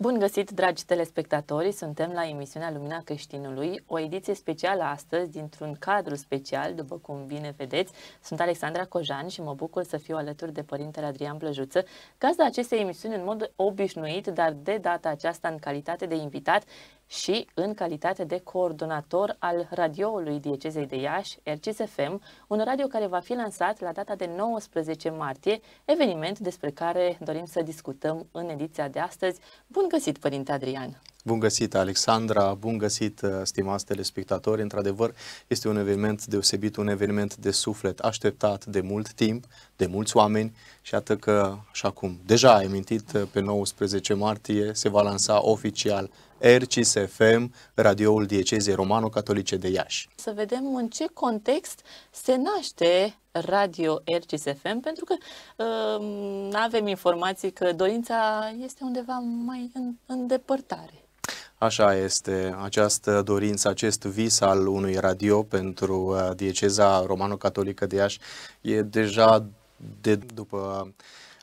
Bun găsit, dragi telespectatori! Suntem la emisiunea Lumina Creștinului, o ediție specială astăzi, dintr-un cadru special, după cum bine vedeți. Sunt Alexandra Cojan și mă bucur să fiu alături de părintele Adrian Plăjuță, gazda acestei emisiuni în mod obișnuit, dar de data aceasta în calitate de invitat și în calitate de coordonator al radioului Diecezei de Iași, RCSFM, un radio care va fi lansat la data de 19 martie, eveniment despre care dorim să discutăm în ediția de astăzi. Bun găsit, Părinte Adrian! Bun găsit, Alexandra, bun găsit, uh, stimați telespectatori. Într-adevăr, este un eveniment deosebit, un eveniment de suflet, așteptat de mult timp, de mulți oameni și iată că și acum, deja ai pe 19 martie se va lansa oficial RCS FM, radioul diecezei romano-catolice de Iași. Să vedem în ce context se naște Radio RCS FM, pentru că nu uh, avem informații că dorința este undeva mai în, în depărtare. Așa este această dorință, acest vis al unui radio pentru uh, dieceza romano-catolică de Iași e deja de după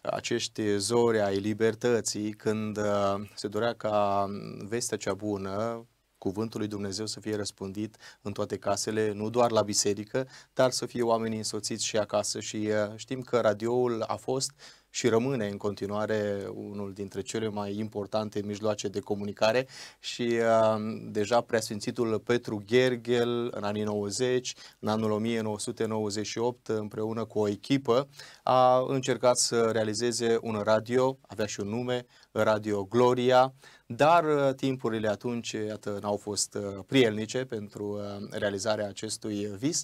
acești zori ai libertății, când uh, se dorea ca vestea cea bună, cuvântul lui Dumnezeu să fie răspândit în toate casele, nu doar la biserică, dar să fie oamenii însoțiți și acasă și uh, știm că radioul a fost și rămâne în continuare unul dintre cele mai importante mijloace de comunicare și uh, deja preasfințitul Petru Gergel în anii 90, în anul 1998, împreună cu o echipă, a încercat să realizeze un radio, avea și un nume, Radio Gloria, dar uh, timpurile atunci iată, n-au fost uh, prielnice pentru uh, realizarea acestui vis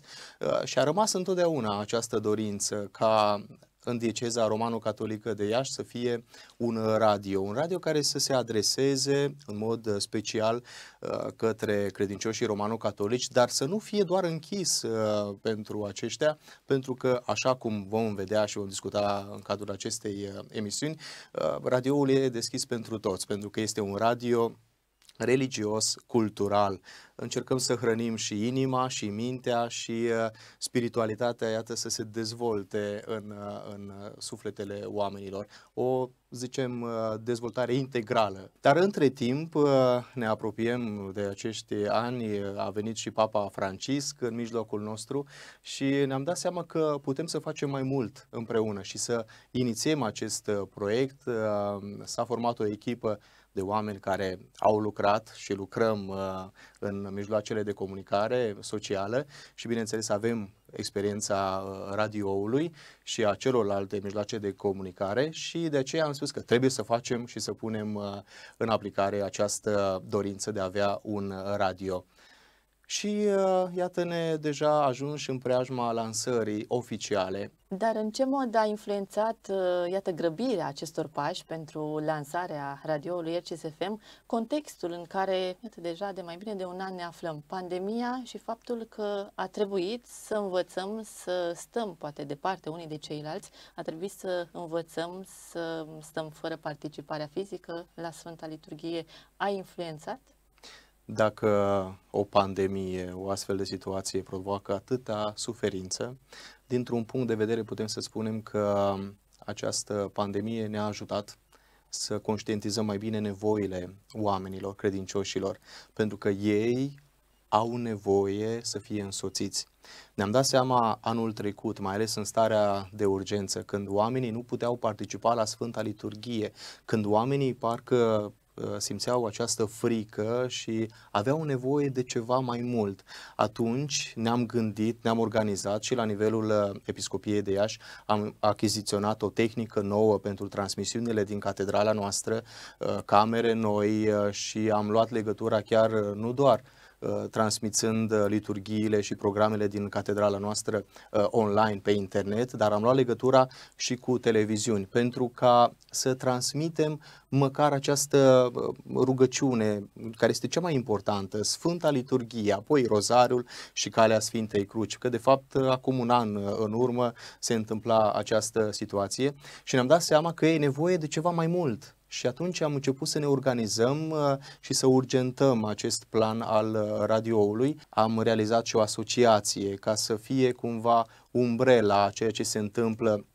și a rămas întotdeauna această dorință ca în dieceza romano-catolică de Iași să fie un radio, un radio care să se adreseze în mod uh, special uh, către credincioșii romano-catolici, dar să nu fie doar închis uh, pentru aceștia, pentru că, așa cum vom vedea și vom discuta în cadrul acestei emisiuni, radioul e deschis pentru toți, pentru că este un radio religios, cultural. Încercăm să hrănim și inima, și mintea, și uh, spiritualitatea, iată, să se dezvolte în, uh, în sufletele oamenilor. O, zicem, uh, dezvoltare integrală. Dar între timp ne apropiem de acești ani, a venit și Papa Francisc în mijlocul nostru și ne-am dat seama că putem să facem mai mult împreună și să inițiem acest proiect. S-a format o echipă de oameni care au lucrat și lucrăm uh, în mijloacele de comunicare socială și bineînțeles avem experiența uh, radioului și a celorlalte mijloace de comunicare și de aceea am spus că trebuie să facem și să punem uh, în aplicare această dorință de a avea un radio și uh, iată-ne deja ajunși în preajma lansării oficiale. Dar în ce mod a influențat, uh, iată, grăbirea acestor pași pentru lansarea radioului RCSFM, contextul în care, iată, deja de mai bine de un an ne aflăm, pandemia și faptul că a trebuit să învățăm să stăm, poate, departe unii de ceilalți, a trebuit să învățăm să stăm fără participarea fizică la Sfânta Liturghie, a influențat? dacă o pandemie, o astfel de situație provoacă atâta suferință, dintr-un punct de vedere putem să spunem că această pandemie ne-a ajutat să conștientizăm mai bine nevoile oamenilor, credincioșilor, pentru că ei au nevoie să fie însoțiți. Ne-am dat seama anul trecut, mai ales în starea de urgență, când oamenii nu puteau participa la Sfânta Liturghie, când oamenii parcă Uh, simțeau această frică și aveau nevoie de ceva mai mult. Atunci ne-am gândit, ne-am organizat și la nivelul uh, Episcopiei de Iași am achiziționat o tehnică nouă pentru transmisiunile din catedrala noastră, uh, camere noi și am luat legătura chiar nu doar uh, Uh, transmițând uh, liturghiile și programele din catedrala noastră uh, online pe internet, dar am luat legătura și cu televiziuni pentru ca să transmitem măcar această rugăciune care este cea mai importantă, Sfânta Liturghie, apoi Rozariul și Calea Sfintei Cruci, că de fapt acum un an în urmă se întâmpla această situație și ne-am dat seama că e nevoie de ceva mai mult și atunci am început să ne organizăm uh, și să urgentăm acest plan al uh, radioului. Am realizat și o asociație ca să fie cumva umbrela a ceea ce se întâmplă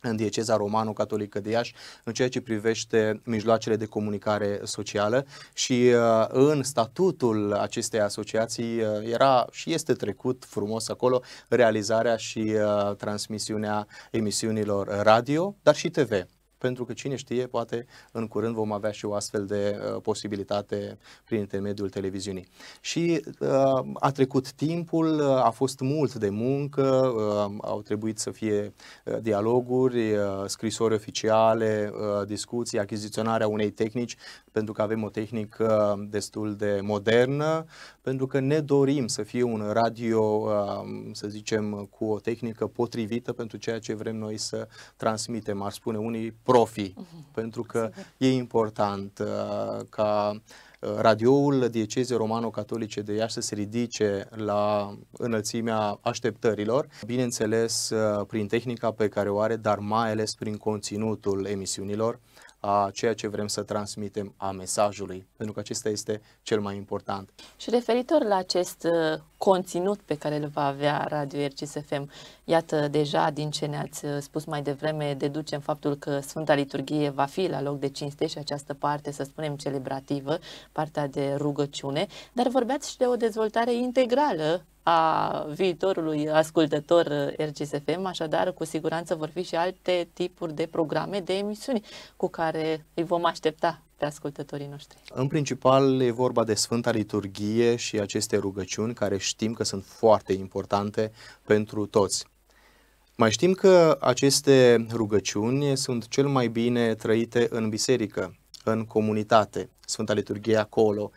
în dieceza romano-catolică de Iași în ceea ce privește mijloacele de comunicare socială și uh, în statutul acestei asociații era și este trecut frumos acolo realizarea și transmisiunea emisiunilor radio, dar și TV pentru că cine știe, poate în curând vom avea și o astfel de uh, posibilitate prin intermediul televiziunii. Și uh, a trecut timpul, uh, a fost mult de muncă, uh, au trebuit să fie uh, dialoguri, uh, scrisori oficiale, uh, discuții, achiziționarea unei tehnici, pentru că avem o tehnică destul de modernă, pentru că ne dorim să fie un radio, uh, să zicem, cu o tehnică potrivită pentru ceea ce vrem noi să transmitem, ar spune unii profi, uh-huh. pentru că Sigur. e important uh, ca uh, radioul diecezei romano-catolice de Iași să se ridice la înălțimea așteptărilor, bineînțeles uh, prin tehnica pe care o are, dar mai ales prin conținutul emisiunilor, a ceea ce vrem să transmitem a mesajului, pentru că acesta este cel mai important. Și referitor la acest uh, conținut pe care îl va avea Radio RCSFM. Iată, deja din ce ne-ați uh, spus mai devreme, deducem faptul că Sfânta Liturghie va fi la loc de cinste și această parte, să spunem, celebrativă, partea de rugăciune, dar vorbeați și de o dezvoltare integrală a viitorului ascultător uh, RCSFM, așadar cu siguranță vor fi și alte tipuri de programe, de emisiuni cu care îi vom aștepta de ascultătorii noștri? În principal e vorba de Sfânta Liturghie și aceste rugăciuni care știm că sunt foarte importante pentru toți. Mai știm că aceste rugăciuni sunt cel mai bine trăite în biserică, în comunitate, Sfânta Liturghie acolo,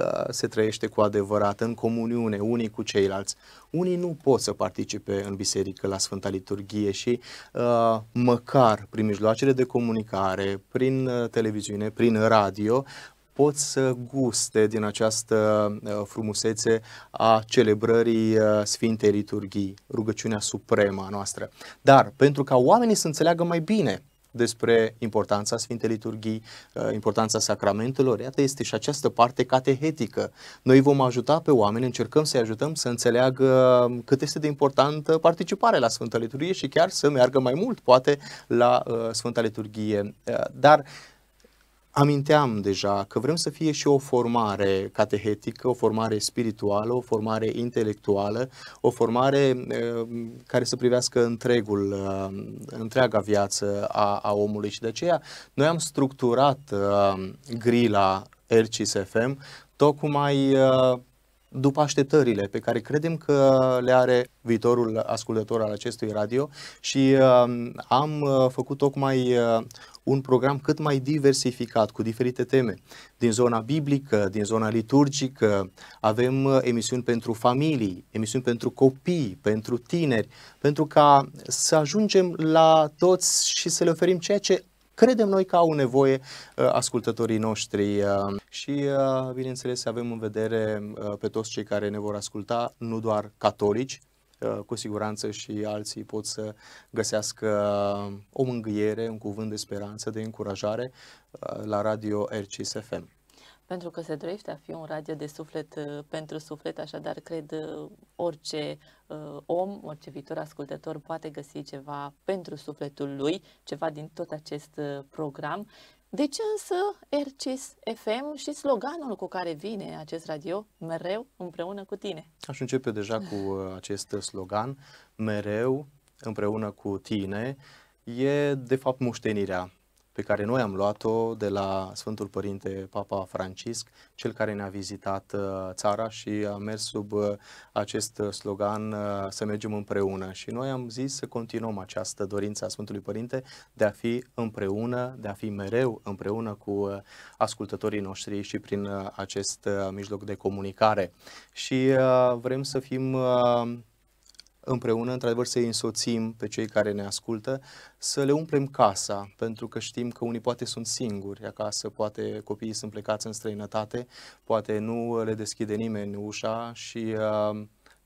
Uh, se trăiește cu adevărat, în comuniune, unii cu ceilalți. Unii nu pot să participe în biserică la Sfânta Liturghie și uh, măcar prin mijloacele de comunicare, prin uh, televiziune, prin radio, pot să guste din această uh, frumusețe a celebrării Sfintei Liturghii, rugăciunea supremă a noastră. Dar pentru ca oamenii să înțeleagă mai bine despre importanța Sfintei Liturghii, uh, importanța sacramentelor. Iată este și această parte catehetică. Noi vom ajuta pe oameni, încercăm să-i ajutăm să înțeleagă um, cât este de importantă participarea la Sfânta Liturghie și chiar să meargă mai mult, poate, la uh, Sfânta Liturghie. Uh, dar aminteam deja că vrem să fie și o formare catehetică, o formare spirituală, o formare intelectuală, o formare uh, care să privească întregul, uh, întreaga viață a, a omului și de aceea noi am structurat uh, grila RCS FM tocmai după așteptările pe care credem că le are viitorul ascultător al acestui radio și uh, am uh, făcut tocmai uh, un program cât mai diversificat cu diferite teme. Din zona biblică, din zona liturgică, avem uh, emisiuni pentru familii, emisiuni pentru copii, pentru tineri, pentru ca să ajungem la toți și să le oferim ceea ce credem noi că au nevoie uh, ascultătorii noștri uh, și, uh, bineînțeles, avem în vedere uh, pe toți cei care ne vor asculta, nu doar catolici, cu siguranță și alții pot să găsească uh, o mângâiere, un cuvânt de speranță, de încurajare uh, la radio RCS FM. Pentru că se dorește a fi un radio de suflet uh, pentru suflet, așadar cred orice om, orice viitor ascultător poate găsi ceva pentru sufletul lui, ceva din tot acest program de ce însă RCIS FM și sloganul cu care vine acest radio, mereu împreună cu tine? Aș începe deja cu uh, acest slogan, mereu împreună cu tine, e de fapt moștenirea pe care noi am luat-o de la Sfântul Părinte Papa Francisc, cel care ne-a vizitat uh, țara și a mers sub uh, acest slogan uh, să mergem împreună. Și noi am zis să continuăm această dorință a Sfântului Părinte de a fi împreună, de a fi mereu împreună cu ascultătorii noștri și prin acest mijloc de comunicare. Și vrem să fim împreună, într-adevăr, să-i însoțim pe cei care ne ascultă, să le umplem casa, pentru că știm că unii poate sunt singuri acasă, poate copiii sunt plecați în străinătate, poate nu le deschide nimeni ușa și uh,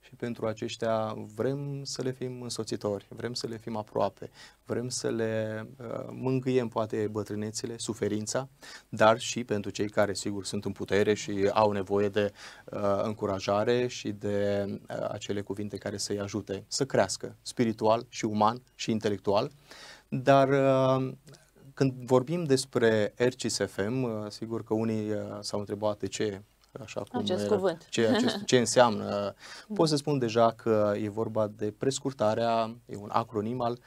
și pentru aceștia vrem să le fim însoțitori, vrem să le fim aproape, vrem să le uh, mângâiem poate bătrânețile, suferința, dar și pentru cei care sigur sunt în putere și au nevoie de uh, încurajare și de uh, acele cuvinte care să-i ajute să crească spiritual și uman și intelectual. Dar uh, când vorbim despre RCSFM, uh, sigur că unii uh, s-au întrebat de ce așa cum acest era, cuvânt. Ce, acest, ce înseamnă. Pot să spun deja că e vorba de prescurtarea, e un acronim al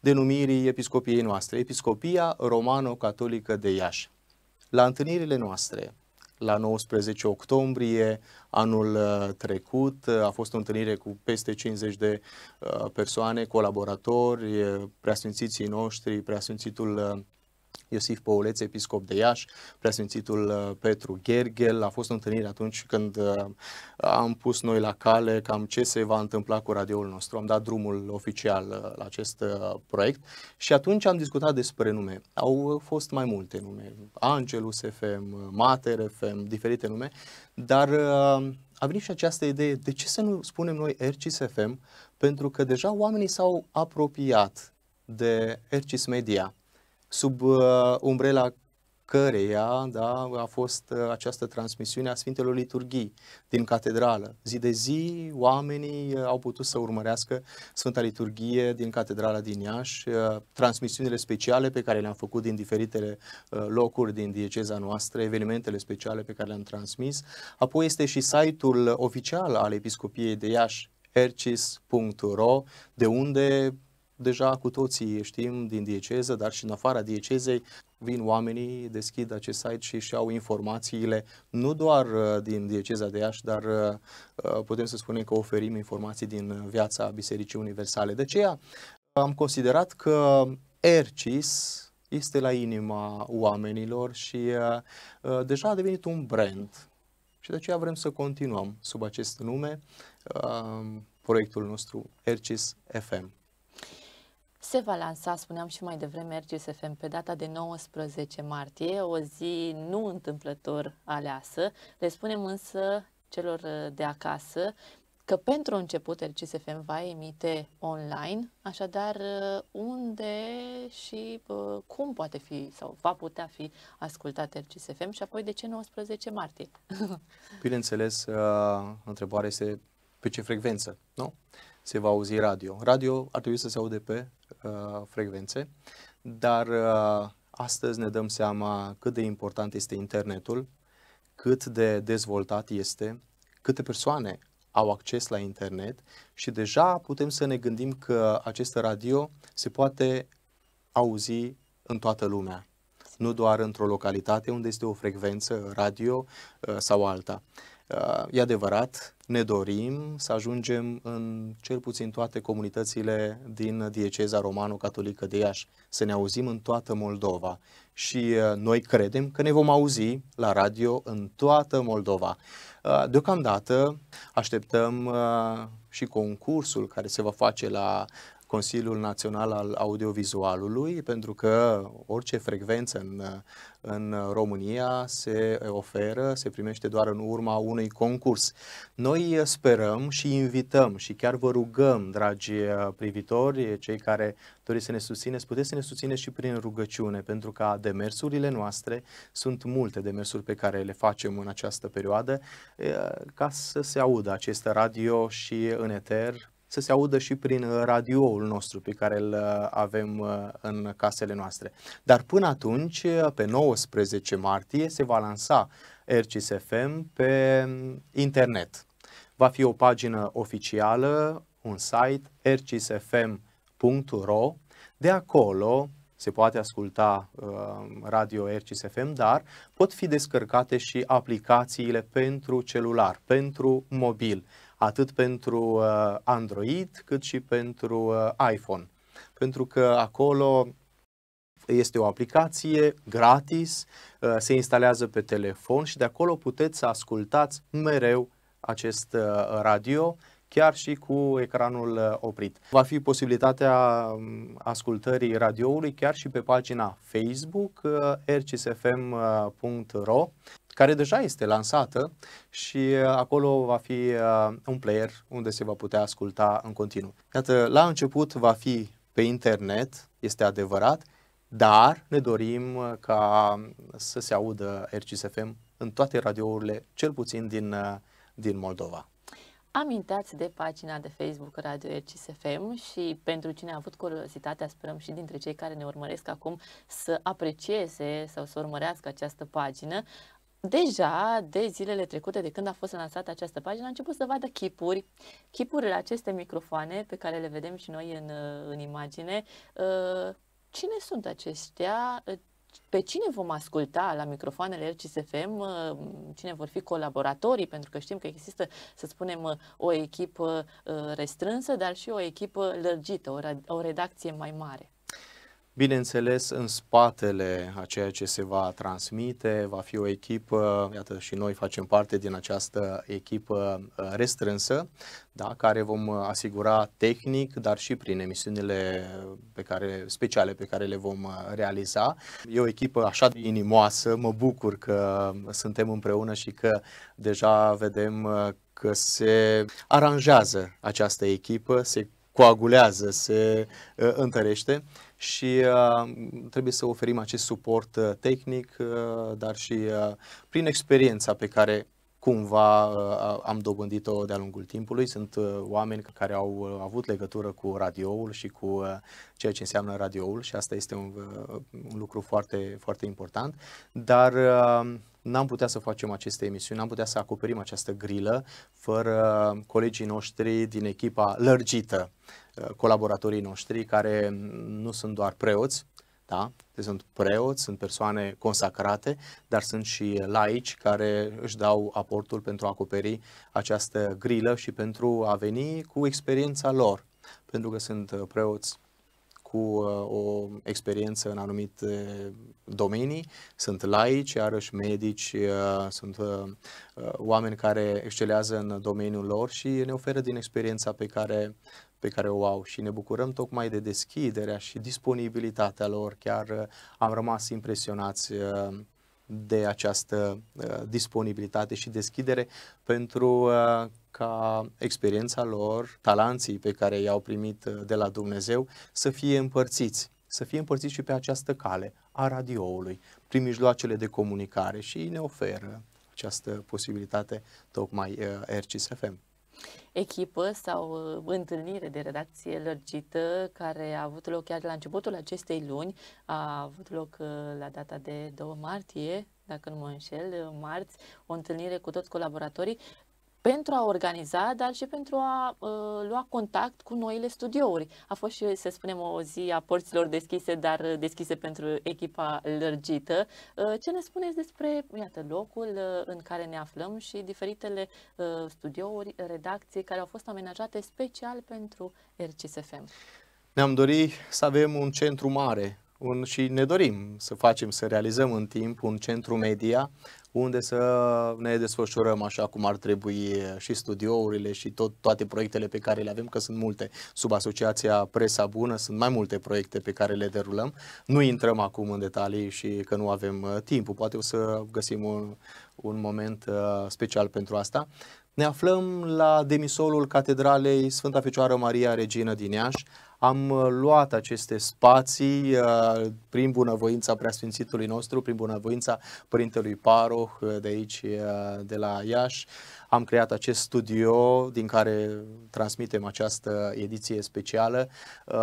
denumirii episcopiei noastre, Episcopia Romano-Catolică de Iași. La întâlnirile noastre, la 19 octombrie anul uh, trecut. Uh, a fost o întâlnire cu peste 50 de uh, persoane, colaboratori, preasfințiții noștri, preasfințitul Iosif Păuleț, episcop de Iași, preasfințitul uh, Petru Gergel, A fost o întâlnire atunci când uh, am pus noi la cale cam ce se va întâmpla cu radioul nostru. Am dat drumul oficial uh, la acest proiect și atunci am discutat despre nume. Au fost mai multe nume. Angelus FM, Mater FM, diferite nume, dar a venit și această idee, de ce să nu spunem noi Ercis FM, pentru că deja oamenii s-au apropiat de Ercis Media sub uh, umbrela căreia da, a fost uh, această transmisiune a Sfintelor Liturghii din catedrală. Zi de zi, oamenii uh, au putut să urmărească Sfânta Liturghie din catedrala din Iași, uh, transmisiunile speciale pe care le-am făcut din diferitele uh, locuri din dieceza noastră, evenimentele speciale pe care le-am transmis. Apoi este și site-ul oficial al Episcopiei de Iași, ercis.ro, de unde deja cu toții știm din dieceză, dar și în afara diecezei vin oamenii, deschid acest site și își au informațiile nu doar uh, din dieceza de Iași, dar uh, uh, putem să spunem că oferim informații din viața Bisericii Universale. De aceea am considerat că ERCIS este la inima oamenilor și deja a devenit un brand. Și de aceea vrem să continuăm sub acest nume proiectul nostru ERCIS FM se va lansa, spuneam și mai devreme, RGSFM pe data de 19 martie, o zi nu întâmplător aleasă. Le spunem însă celor uh, de acasă că pentru început RGSFM va emite online, așadar uh, unde și uh, cum poate fi sau va putea fi ascultat RGSFM și apoi de ce 19 martie? Bineînțeles, întrebarea este pe ce frecvență, nu? Se va auzi radio. Radio ar trebui să se aude pe Uh, frecvențe, dar uh, astăzi ne dăm seama cât de important este internetul, cât de dezvoltat este, câte persoane au acces la internet și deja putem să ne gândim că acest radio se poate auzi în toată lumea, nu doar într-o localitate unde este o frecvență radio uh, sau alta. Uh, e adevărat, ne dorim să ajungem în cel puțin toate comunitățile din dieceza romano-catolică de Iași, să ne auzim în toată Moldova și uh, noi credem că ne vom auzi la radio în toată Moldova. Uh, deocamdată așteptăm și concursul care se va face la Consiliul Național al Audiovizualului, pentru că orice frecvență în, în România se oferă, se primește doar în urma unui concurs. Noi sperăm și invităm și chiar vă rugăm, dragi uh, privitori, cei care doriți să ne susțineți, puteți să ne susțineți și prin rugăciune, pentru că demersurile noastre sunt multe demersuri pe care le facem în această perioadă, uh, ca să se audă acest radio și în eter să se audă și prin uh, radioul nostru pe care îl uh, avem uh, în casele noastre. Dar până atunci, pe 19 martie, se va lansa RCSFM pe um, internet. Va fi o pagină oficială, un site, rcsfm.ro. De acolo se poate asculta uh, radio RCSFM, dar pot fi descărcate și aplicațiile pentru celular, pentru mobil atât pentru uh, Android cât și pentru uh, iPhone. Pentru că acolo este o aplicație gratis, uh, se instalează pe telefon și de acolo puteți să ascultați mereu acest radio chiar și cu ecranul oprit. Va fi posibilitatea um, ascultării radioului chiar și pe pagina Facebook rcsfm.ro care deja este lansată și uh, acolo va fi uh, un player unde se va putea asculta în continuu. Iată, la început va fi pe internet, este adevărat, dar ne dorim uh, ca să se audă RCSFM în toate radiourile, cel puțin din, din Moldova. Amintați de pagina de Facebook Radio RCSFM și pentru cine a avut curiozitatea, sperăm și dintre cei care ne urmăresc acum să aprecieze sau să urmărească această pagină deja de zilele trecute, de când a fost lansată această pagină, a început să vadă chipuri. Chipurile aceste microfoane pe care le vedem și noi în, uh, în imagine. Uh, cine sunt acestea Pe cine vom asculta la microfoanele RCSFM? Uh, cine vor fi colaboratorii? Pentru că știm că există, să spunem, o echipă restrânsă, dar și o echipă lărgită, o redacție mai mare. Bineînțeles, în spatele a ceea ce se va transmite, va fi o echipă, iată și noi facem parte din această echipă uh, restrânsă, da, care vom uh, asigura tehnic, dar și prin emisiunile pe care, speciale pe care le vom uh, realiza. E o echipă așa de inimoasă, mă bucur că suntem împreună și că deja vedem că se aranjează această echipă, se coagulează, se întărește și uh, trebuie să oferim acest suport uh, tehnic, uh, dar și uh, prin experiența pe care cumva uh, am dobândit-o de-a lungul timpului. Sunt uh, oameni care au uh, avut legătură cu radioul și cu uh, ceea ce înseamnă radioul și asta este un, uh, un lucru foarte, foarte important, dar uh, n-am putea să facem aceste emisiuni, n-am putea să acoperim această grilă fără uh, colegii noștri din echipa lărgită Uh, colaboratorii noștri care nu sunt doar preoți, da? Deci sunt preoți, sunt persoane consacrate, dar sunt și laici care își dau aportul pentru a acoperi această grilă și pentru a veni cu experiența lor, pentru că sunt uh, preoți cu uh, o experiență în anumite domenii, sunt laici, iarăși medici, uh, sunt uh, oameni care excelează în domeniul lor și ne oferă din experiența pe care pe care o au și ne bucurăm tocmai de deschiderea și disponibilitatea lor. Chiar am rămas impresionați de această uh, disponibilitate și deschidere pentru uh, ca experiența lor, talanții pe care i-au primit uh, de la Dumnezeu să fie împărțiți, să fie împărțiți și pe această cale a radioului, prin mijloacele de comunicare și ne oferă această posibilitate tocmai RCSFM echipă sau uh, întâlnire de redacție lărgită care a avut loc chiar la începutul acestei luni, a avut loc uh, la data de 2 martie, dacă nu mă înșel, uh, marți, o întâlnire cu toți colaboratorii pentru a organiza, dar și pentru a uh, lua contact cu noile studiouri. A fost și, să spunem, o zi a porților deschise, dar ă, deschise pentru echipa lărgită. Uh, ce ne spuneți despre, iată, locul uh, în care ne aflăm și diferitele uh, studiouri, redacții care au fost amenajate special pentru RCSFM? Ne-am dorit să avem un centru mare un, și ne dorim să facem, să realizăm în timp un centru media unde să ne desfășurăm așa cum ar trebui și studiourile și tot, toate proiectele pe care le avem, că sunt multe. Sub Asociația Presa Bună sunt mai multe proiecte pe care le derulăm. Nu intrăm acum în detalii și că nu avem timp uh, timpul. Poate o să găsim un, un moment uh, special pentru asta. Ne aflăm la demisolul Catedralei Sfânta Fecioară Maria Regină din Iași, am uh, luat aceste spații uh, prin bunăvoința preasfințitului nostru, prin bunăvoința Părintelui Paroh uh, de aici, de la Iași, am creat acest studio din care transmitem această ediție specială. Uh,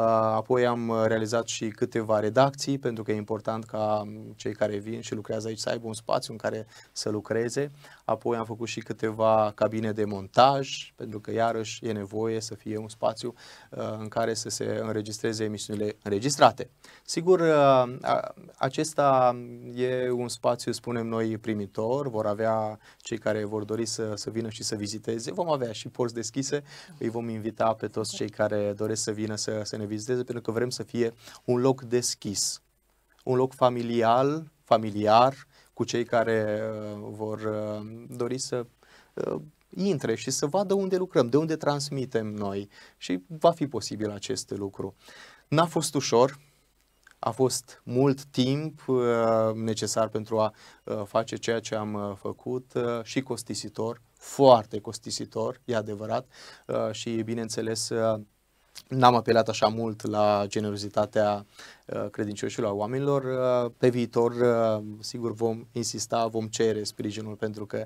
apoi am realizat și câteva redacții pentru că e important ca cei care vin și lucrează aici să aibă un spațiu în care să lucreze. Apoi am făcut și câteva cabine de montaj pentru că iarăși e nevoie să fie un spațiu uh, în care să se înregistreze emisiunile înregistrate. Sigur, uh, acesta e un spațiu, spunem noi, primitor. Vor avea cei care vor dori să, să vină și să viziteze. Vom avea și porți deschise, îi vom invita pe toți cei care doresc să vină să, să ne viziteze, pentru că vrem să fie un loc deschis, un loc familial, familiar, cu cei care uh, vor uh, dori să uh, intre și să vadă unde lucrăm, de unde transmitem noi și va fi posibil acest lucru. N-a fost ușor, a fost mult timp uh, necesar pentru a uh, face ceea ce am uh, făcut și costisitor, foarte costisitor, e adevărat, și bineînțeles n-am apelat așa mult la generozitatea uh, credincioșilor a oamenilor. Uh, pe viitor, uh, sigur, vom insista, vom cere sprijinul pentru că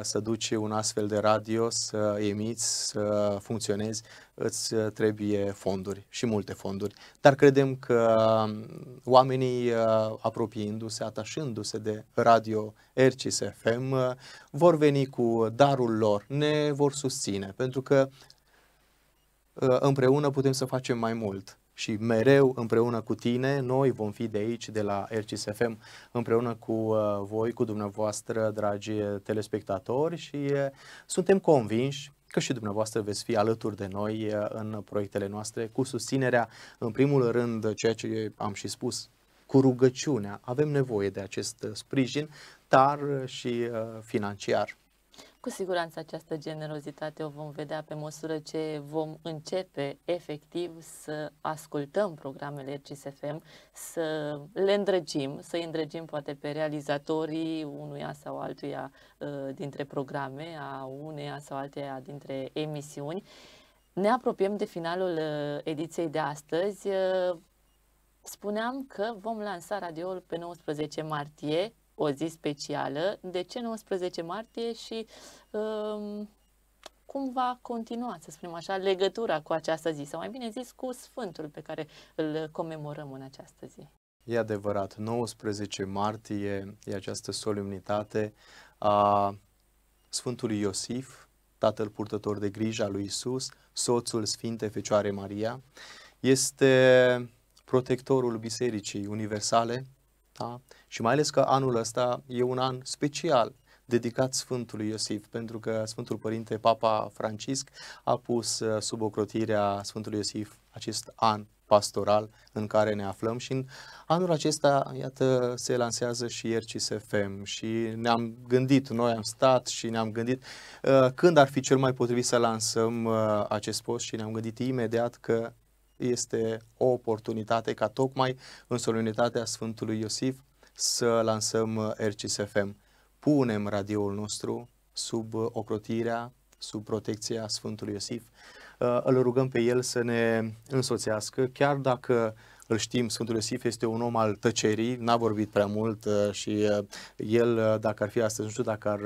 să duci un astfel de radio, să emiți, să funcționezi, îți trebuie fonduri și multe fonduri. Dar credem că um, oamenii, apropiindu-se, atașându-se de radio RCSFM, FM, vor veni cu darul lor, ne vor susține, pentru că Uh, împreună putem să facem mai mult și mereu împreună cu tine, noi vom fi de aici, de la RCSFM, împreună cu uh, voi, cu dumneavoastră, dragi telespectatori și uh, suntem convinși că și dumneavoastră veți fi alături de noi în proiectele noastre, cu susținerea, în primul rând, ceea ce am și spus, cu rugăciunea. Avem nevoie de acest sprijin, dar și financiar. Cu siguranță această generozitate o vom vedea pe măsură ce vom începe efectiv să ascultăm programele RCSFM, să le îndrăgim, să îi îndrăgim poate pe realizatorii unuia sau altuia uh, dintre programe, a uneia sau altuia dintre emisiuni. Ne apropiem de finalul uh, ediției de astăzi. Uh, spuneam că vom lansa radioul pe 19 martie o zi specială. De ce 19 martie și um, cum va continua, să spunem așa, legătura cu această zi, sau mai bine zis cu Sfântul pe care îl comemorăm în această zi? E adevărat, 19 martie e această solemnitate a Sfântului Iosif, tatăl purtător de grijă al lui Isus, soțul sfinte Fecioare Maria, este protectorul Bisericii Universale, da? Și mai ales că anul ăsta e un an special dedicat Sfântului Iosif, pentru că Sfântul Părinte Papa Francisc a pus uh, sub ocrotirea Sfântului Iosif acest an pastoral în care ne aflăm și în anul acesta, iată, se lansează și RCSFM și ne-am gândit, noi am stat și ne-am gândit uh, când ar fi cel mai potrivit să lansăm uh, acest post și ne-am gândit imediat că este o oportunitate ca tocmai în solemnitatea Sfântului Iosif să lansăm RCSFM. Punem radioul nostru sub ocrotirea, sub protecția Sfântului Iosif. Îl rugăm pe el să ne însoțească, chiar dacă îl știm, Sfântul Iosif este un om al tăcerii, n-a vorbit prea mult uh, și uh, el, uh, dacă ar fi astăzi, nu știu dacă ar,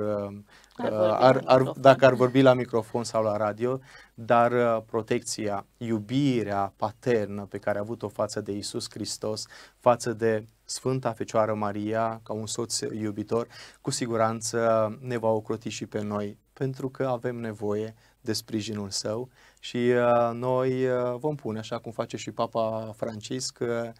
ar, ar, ar dacă ar vorbi la microfon sau la radio, dar protecția, iubirea paternă pe care a avut-o față de Isus Hristos, față de Sfânta Fecioară Maria, ca un soț iubitor, cu siguranță ne va ocroti și pe noi, pentru că avem nevoie de sprijinul său și uh, noi uh, vom pune, așa cum face și Papa Francisc, uh,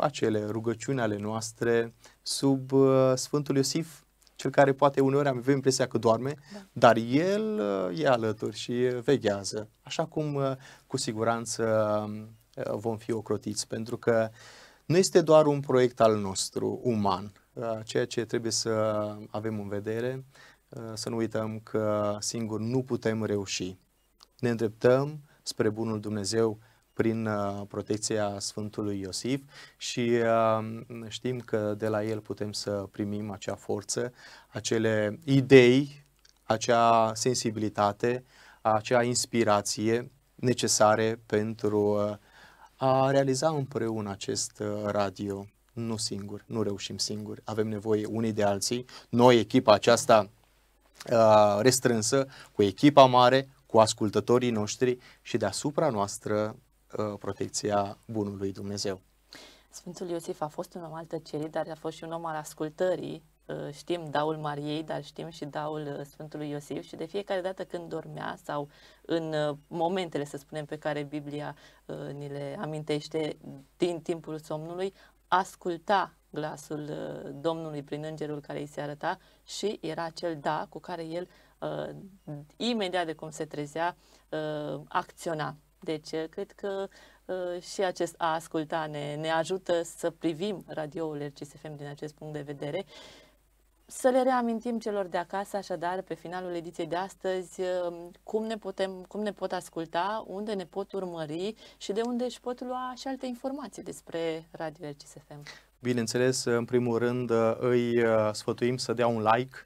acele rugăciuni ale noastre sub Sfântul Iosif, cel care poate uneori avem impresia că doarme, da. dar el e alături și veghează, așa cum cu siguranță vom fi ocrotiți, pentru că nu este doar un proiect al nostru uman, ceea ce trebuie să avem în vedere, să nu uităm că singur nu putem reuși ne îndreptăm spre bunul Dumnezeu prin uh, protecția Sfântului Iosif și uh, știm că de la el putem să primim acea forță, acele idei, acea sensibilitate, acea inspirație necesare pentru uh, a realiza împreună acest radio, nu singur, nu reușim singuri, avem nevoie unii de alții, noi, echipa aceasta restrânsă, cu echipa mare, cu ascultătorii noștri și deasupra noastră uh, protecția bunului Dumnezeu. Sfântul Iosif a fost un om al tăcerii, dar a fost și un om al ascultării. Uh, știm daul Mariei, dar știm și daul uh, Sfântului Iosif și de fiecare dată când dormea sau în momentele, să spunem, pe care Biblia ni le amintește din timpul somnului, asculta glasul Domnului prin îngerul care îi se arăta și era acel da cu care el uh, uh, imediat de cum se trezea, uh, acționa. Deci, uh, cred că uh, și acest a asculta ne, ne ajută să privim radioul RCSFM din acest punct de vedere. Să le reamintim celor de acasă, așadar, pe finalul ediției de astăzi, uh, cum ne, putem, cum ne pot asculta, unde ne pot urmări și de unde își pot lua și alte informații despre Radio RCSFM. Bineînțeles, în primul rând, uh, îi sfătuim să dea un like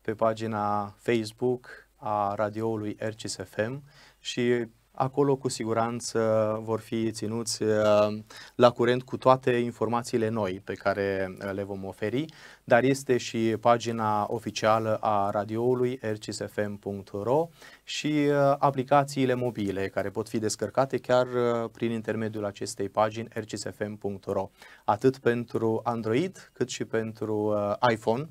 pe pagina Facebook a radioului RCSFM și acolo cu siguranță vor fi ținuți uh, la curent cu toate informațiile noi pe care uh, le vom oferi, dar este și pagina oficială a radioului rcsfm.ro și uh, aplicațiile mobile care pot fi descărcate chiar prin intermediul acestei pagini rcsfm.ro, atât pentru Android cât și pentru iPhone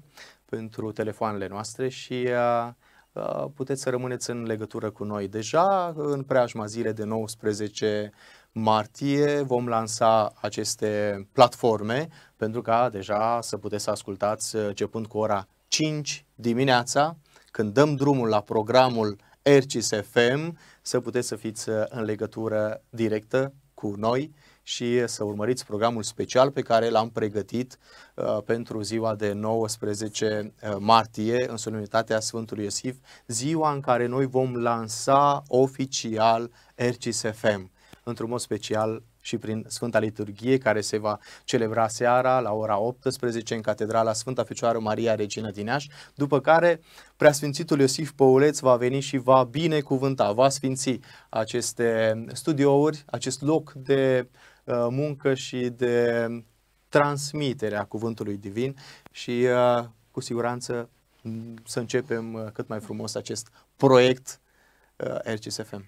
pentru telefoanele noastre și uh, uh, puteți să rămâneți în legătură cu noi. Deja în preajma zile de 19 martie vom lansa aceste platforme pentru ca deja să puteți să ascultați uh, începând cu ora 5 dimineața, când dăm drumul la programul RCS FM, să puteți să fiți în legătură directă cu noi și să urmăriți programul special pe care l-am pregătit uh, pentru ziua de 19 uh, martie în solemnitatea Sfântului Iosif, ziua în care noi vom lansa oficial RCSFM, într-un mod special și prin Sfânta Liturghie care se va celebra seara la ora 18 în Catedrala Sfânta Fecioară Maria Regina din Iași, după care Preasfințitul Iosif Păuleț va veni și va binecuvânta, va sfinți aceste studiouri, acest loc de uh, Uh, muncă și de transmiterea cuvântului divin și uh, cu siguranță să începem uh, cât mai frumos acest proiect RCSFM.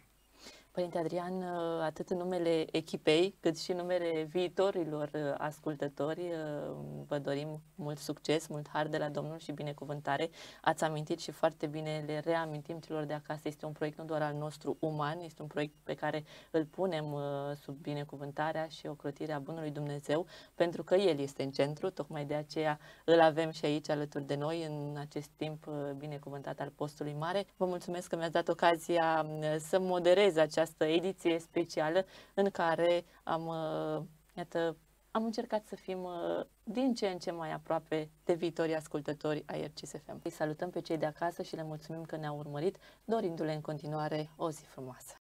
Părinte Adrian, ă, atât în numele echipei, cât și în numele viitorilor ă, ascultători, ă, vă dorim mult succes, mult har de la Domnul și binecuvântare. Ați amintit și foarte bine, le reamintim celor de acasă, este un proiect nu doar al nostru uman, este un proiect pe care îl punem sub binecuvântarea și ocrotirea Bunului Dumnezeu, pentru că El este în centru, tocmai de aceea îl avem și aici alături de noi în acest timp binecuvântat al postului mare. Vă mulțumesc că mi-ați dat ocazia să moderez acea această ediție specială în care am, uh, iată, am încercat să fim uh, din ce în ce mai aproape de viitorii ascultători ai RCSFM. Îi salutăm pe cei de acasă și le mulțumim că ne-au urmărit, dorindu-le în continuare o zi frumoasă.